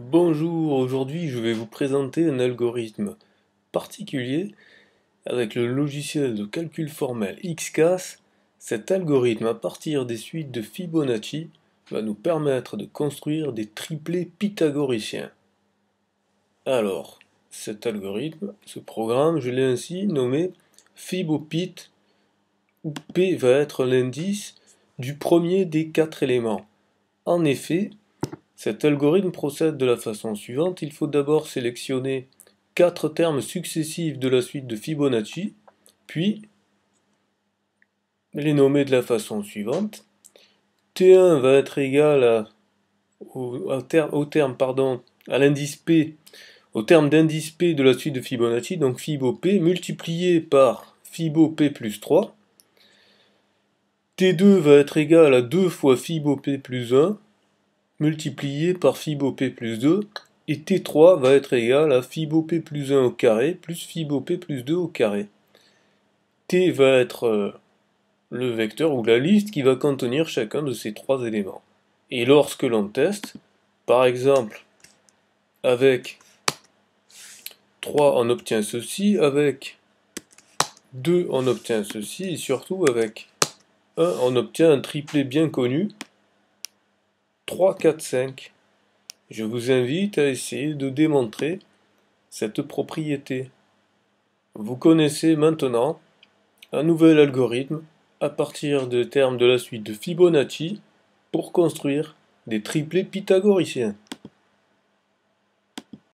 Bonjour, aujourd'hui je vais vous présenter un algorithme particulier avec le logiciel de calcul formel XCAS. Cet algorithme à partir des suites de Fibonacci va nous permettre de construire des triplés pythagoriciens. Alors, cet algorithme, ce programme, je l'ai ainsi nommé Fibopit où P va être l'indice du premier des quatre éléments. En effet, cet algorithme procède de la façon suivante. Il faut d'abord sélectionner quatre termes successifs de la suite de Fibonacci, puis les nommer de la façon suivante. T1 va être égal au, terme, pardon, à l'indice P, au terme d'indice P de la suite de Fibonacci, donc Fibo P, multiplié par Fibo P plus 3. T2 va être égal à 2 fois Fibo P plus 1, multiplié par fibo p plus 2, et T3 va être égal à fibo p plus 1 au carré plus fibo p plus 2 au carré. T va être euh, le vecteur ou la liste qui va contenir chacun de ces trois éléments. Et lorsque l'on teste, par exemple, avec 3 on obtient ceci, avec 2 on obtient ceci, et surtout avec 1 on obtient un triplet bien connu 3, 4, 5. Je vous invite à essayer de démontrer cette propriété. Vous connaissez maintenant un nouvel algorithme à partir des termes de la suite de Fibonacci pour construire des triplés pythagoriciens.